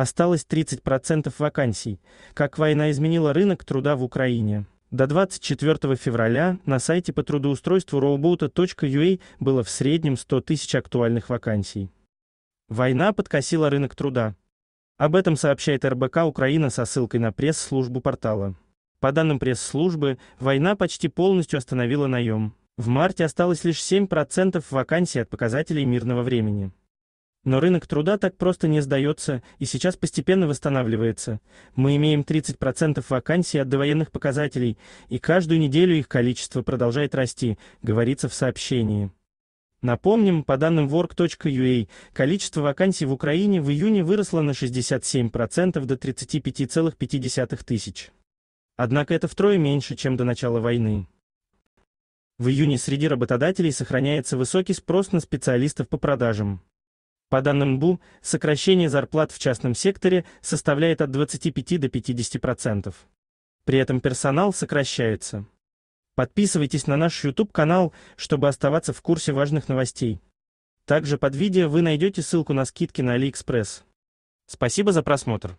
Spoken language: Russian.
осталось 30% вакансий. Как война изменила рынок труда в Украине. До 24 февраля на сайте по трудоустройству robota.ua а было в среднем 100 тысяч актуальных вакансий. Война подкосила рынок труда. Об этом сообщает РБК Украина со ссылкой на пресс-службу портала. По данным пресс-службы, война почти полностью остановила наем. В марте осталось лишь 7% вакансий от показателей мирного времени. Но рынок труда так просто не сдается и сейчас постепенно восстанавливается. Мы имеем 30% вакансий от довоенных показателей, и каждую неделю их количество продолжает расти, говорится в сообщении. Напомним, по данным work.ua, количество вакансий в Украине в июне выросло на 67% до 35,5 тысяч. Однако это втрое меньше, чем до начала войны. В июне среди работодателей сохраняется высокий спрос на специалистов по продажам. По данным БУ, сокращение зарплат в частном секторе составляет от 25 до 50%. процентов. При этом персонал сокращается. Подписывайтесь на наш YouTube-канал, чтобы оставаться в курсе важных новостей. Также под видео вы найдете ссылку на скидки на AliExpress. Спасибо за просмотр.